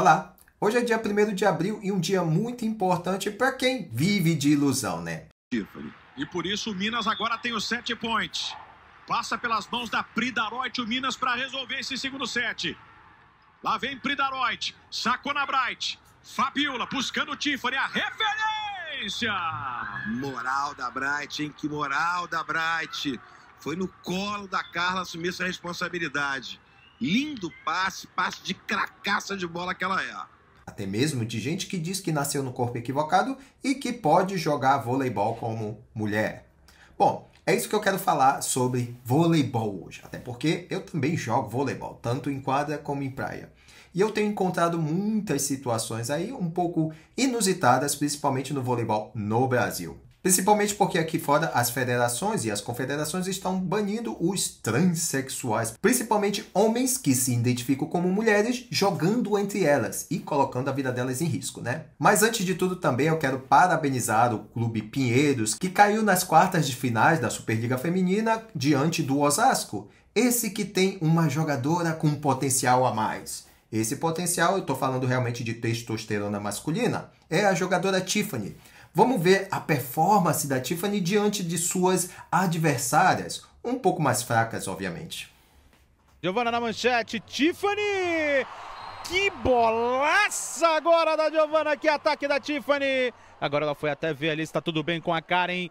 Olá! Hoje é dia 1 de abril e um dia muito importante para quem vive de ilusão, né? E por isso o Minas agora tem os set points. Passa pelas mãos da Pridaroit o Minas para resolver esse segundo set. Lá vem Pridaroit, sacou na Bright. Fabiola buscando o Tiffany, a referência! Moral da Bright, hein? Que moral da Bright! Foi no colo da Carla assumir essa responsabilidade. Lindo passe, passe de cracaça de bola que ela é. Até mesmo de gente que diz que nasceu no corpo equivocado e que pode jogar voleibol como mulher. Bom, é isso que eu quero falar sobre voleibol hoje, até porque eu também jogo voleibol, tanto em quadra como em praia. E eu tenho encontrado muitas situações aí um pouco inusitadas, principalmente no voleibol no Brasil. Principalmente porque aqui fora as federações e as confederações estão banindo os transexuais, principalmente homens que se identificam como mulheres, jogando entre elas e colocando a vida delas em risco, né? Mas antes de tudo também eu quero parabenizar o Clube Pinheiros, que caiu nas quartas de finais da Superliga Feminina diante do Osasco. Esse que tem uma jogadora com potencial a mais. Esse potencial, eu estou falando realmente de testosterona masculina, é a jogadora Tiffany. Vamos ver a performance da Tiffany diante de suas adversárias, um pouco mais fracas, obviamente. Giovana na manchete, Tiffany! Que bolaça agora da Giovana, que ataque da Tiffany! Agora ela foi até ver ali se tá tudo bem com a Karen.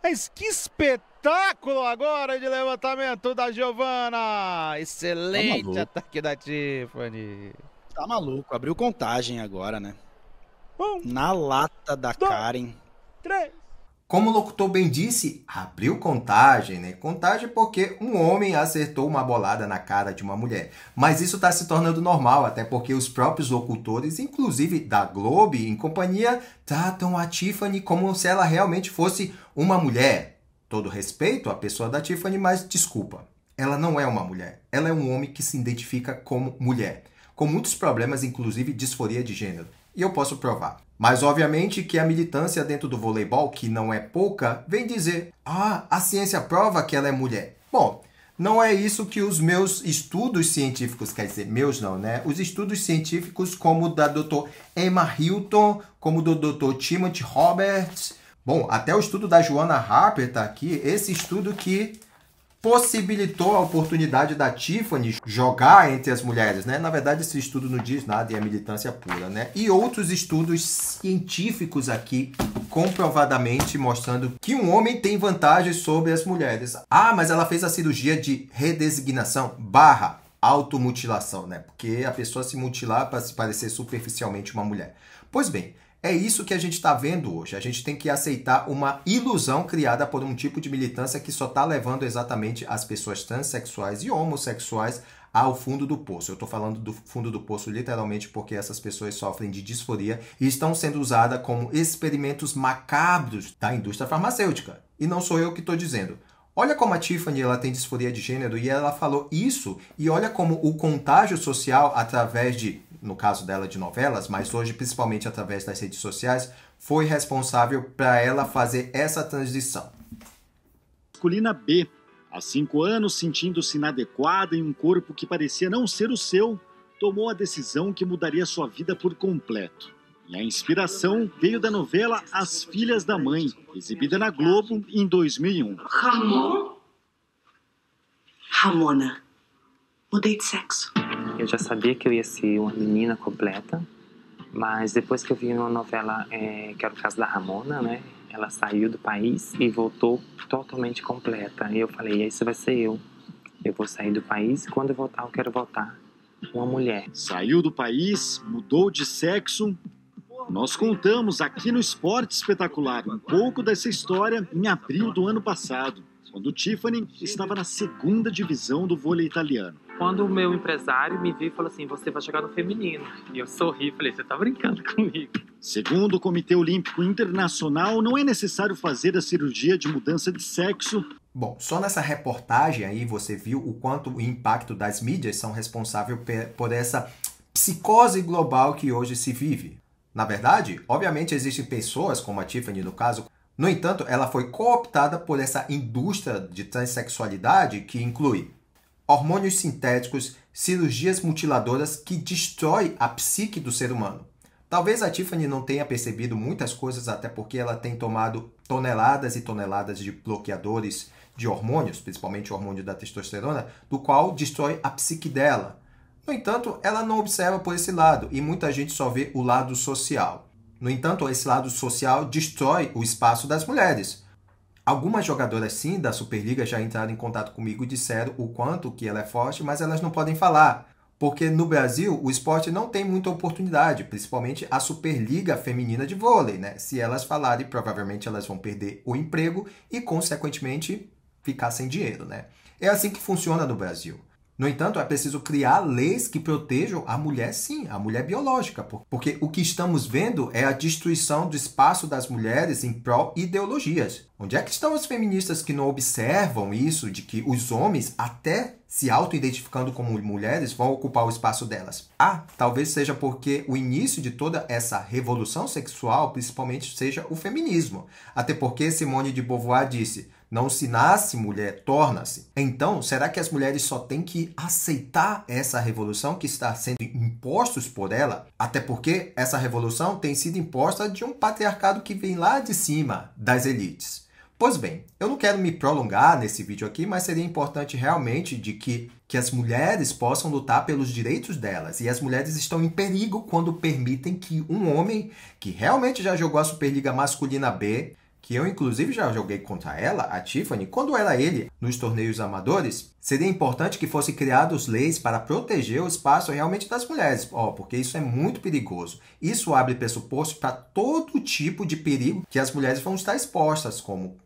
Mas que espetáculo agora de levantamento da Giovana! Excelente tá ataque da Tiffany! Tá maluco, abriu contagem agora, né? Um, Na lata da dois, Karen. Três. Como o locutor bem disse, abriu contagem, né? Contagem porque um homem acertou uma bolada na cara de uma mulher. Mas isso está se tornando normal, até porque os próprios locutores, inclusive da Globo em companhia, tratam a Tiffany como se ela realmente fosse uma mulher. Todo respeito à pessoa da Tiffany, mas desculpa, ela não é uma mulher. Ela é um homem que se identifica como mulher, com muitos problemas, inclusive disforia de gênero e eu posso provar. Mas obviamente que a militância dentro do voleibol, que não é pouca, vem dizer: "Ah, a ciência prova que ela é mulher". Bom, não é isso que os meus estudos científicos, quer dizer, meus não, né? Os estudos científicos como o da Dr. Emma Hilton, como do Dr. Timothy Roberts, bom, até o estudo da Joana Harper está aqui, esse estudo que possibilitou a oportunidade da Tiffany jogar entre as mulheres, né? Na verdade, esse estudo não diz nada e é militância pura, né? E outros estudos científicos aqui comprovadamente mostrando que um homem tem vantagens sobre as mulheres. Ah, mas ela fez a cirurgia de redesignação barra automutilação, né? Porque a pessoa se mutilar para se parecer superficialmente uma mulher. Pois bem, é isso que a gente está vendo hoje. A gente tem que aceitar uma ilusão criada por um tipo de militância que só está levando exatamente as pessoas transexuais e homossexuais ao fundo do poço. Eu estou falando do fundo do poço literalmente porque essas pessoas sofrem de disforia e estão sendo usadas como experimentos macabros da indústria farmacêutica. E não sou eu que estou dizendo. Olha como a Tiffany ela tem disforia de gênero e ela falou isso. E olha como o contágio social através de no caso dela de novelas, mas hoje principalmente através das redes sociais, foi responsável para ela fazer essa transição. Masculina B, há cinco anos sentindo-se inadequada em um corpo que parecia não ser o seu, tomou a decisão que mudaria sua vida por completo. E a inspiração veio da novela As Filhas da Mãe, exibida na Globo em 2001. Ramon? Ramona, mudei de sexo. Eu já sabia que eu ia ser uma menina completa, mas depois que eu vi uma novela é, que era o caso da Ramona, né? Ela saiu do país e voltou totalmente completa. E eu falei, isso vai ser eu. Eu vou sair do país e quando eu voltar, eu quero voltar uma mulher. Saiu do país, mudou de sexo. Nós contamos aqui no Esporte Espetacular um pouco dessa história em abril do ano passado quando Tiffany estava na segunda divisão do vôlei italiano. Quando o meu empresário me viu e falou assim: você vai jogar no feminino. E eu sorri e falei: você tá brincando comigo. Segundo o Comitê Olímpico Internacional, não é necessário fazer a cirurgia de mudança de sexo Bom, só nessa reportagem aí você viu o quanto o impacto das mídias são responsáveis por essa psicose global que hoje se vive. Na verdade, obviamente existem pessoas, como a Tiffany no caso, no entanto, ela foi cooptada por essa indústria de transexualidade que inclui hormônios sintéticos, cirurgias mutiladoras que destrói a psique do ser humano. Talvez a Tiffany não tenha percebido muitas coisas, até porque ela tem tomado toneladas e toneladas de bloqueadores de hormônios, principalmente o hormônio da testosterona, do qual destrói a psique dela. No entanto, ela não observa por esse lado e muita gente só vê o lado social. No entanto, esse lado social destrói o espaço das mulheres. Algumas jogadoras sim da Superliga já entraram em contato comigo e disseram o quanto que ela é forte, mas elas não podem falar, porque no Brasil o esporte não tem muita oportunidade, principalmente a Superliga feminina de vôlei, né? Se elas falarem, provavelmente elas vão perder o emprego e consequentemente ficar sem dinheiro, né? É assim que funciona no Brasil. No entanto, é preciso criar leis que protejam a mulher, sim, a mulher biológica, porque o que estamos vendo é a destruição do espaço das mulheres em pró ideologias. Onde é que estão as feministas que não observam isso, de que os homens, até se auto-identificando como mulheres, vão ocupar o espaço delas? Ah, talvez seja porque o início de toda essa revolução sexual, principalmente, seja o feminismo. Até porque Simone de Beauvoir disse não se nasce mulher, torna-se. Então, será que as mulheres só têm que aceitar essa revolução que está sendo impostos por ela? Até porque essa revolução tem sido imposta de um patriarcado que vem lá de cima, das elites. Pois bem, eu não quero me prolongar nesse vídeo aqui, mas seria importante realmente de que, que as mulheres possam lutar pelos direitos delas. E as mulheres estão em perigo quando permitem que um homem que realmente já jogou a Superliga Masculina B, que eu inclusive já joguei contra ela, a Tiffany, quando era ele, nos torneios amadores, seria importante que fossem criadas leis para proteger o espaço realmente das mulheres, oh, porque isso é muito perigoso. Isso abre pressuposto para todo tipo de perigo que as mulheres vão estar expostas, como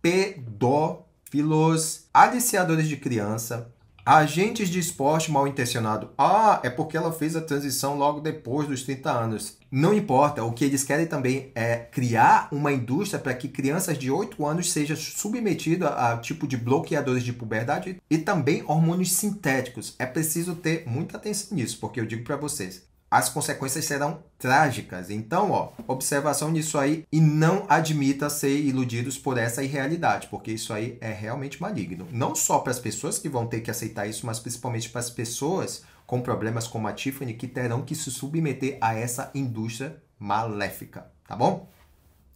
pedófilos, aliciadores de criança, Agentes de esporte mal intencionado. Ah, é porque ela fez a transição logo depois dos 30 anos. Não importa, o que eles querem também é criar uma indústria para que crianças de 8 anos sejam submetidas a tipo de bloqueadores de puberdade e também hormônios sintéticos. É preciso ter muita atenção nisso, porque eu digo para vocês, as consequências serão trágicas. Então, ó, observação nisso aí e não admita ser iludidos por essa irrealidade, porque isso aí é realmente maligno. Não só para as pessoas que vão ter que aceitar isso, mas principalmente para as pessoas com problemas como a Tiffany que terão que se submeter a essa indústria maléfica, tá bom?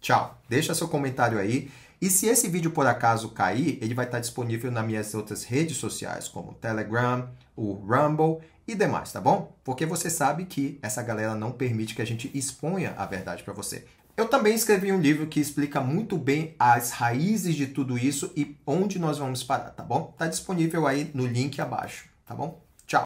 Tchau. Deixa seu comentário aí. E se esse vídeo por acaso cair, ele vai estar disponível nas minhas outras redes sociais, como o Telegram, o Rumble e demais, tá bom? Porque você sabe que essa galera não permite que a gente exponha a verdade para você. Eu também escrevi um livro que explica muito bem as raízes de tudo isso e onde nós vamos parar, tá bom? Tá disponível aí no link abaixo, tá bom?